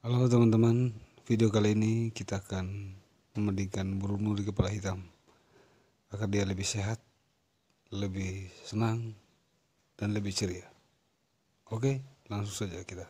Halo teman-teman, video kali ini kita akan memandikan burung di kepala hitam agar dia lebih sehat, lebih senang, dan lebih ceria. Oke, langsung saja kita.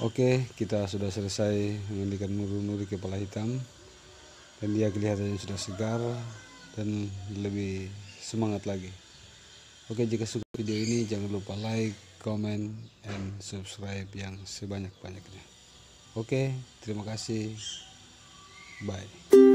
Oke, kita sudah selesai mengendikan nuri-nuri kepala hitam dan dia kelihatannya sudah segar dan lebih semangat lagi. Oke, jika suka video ini jangan lupa like, comment, and subscribe yang sebanyak-banyaknya. Oke, terima kasih. Bye.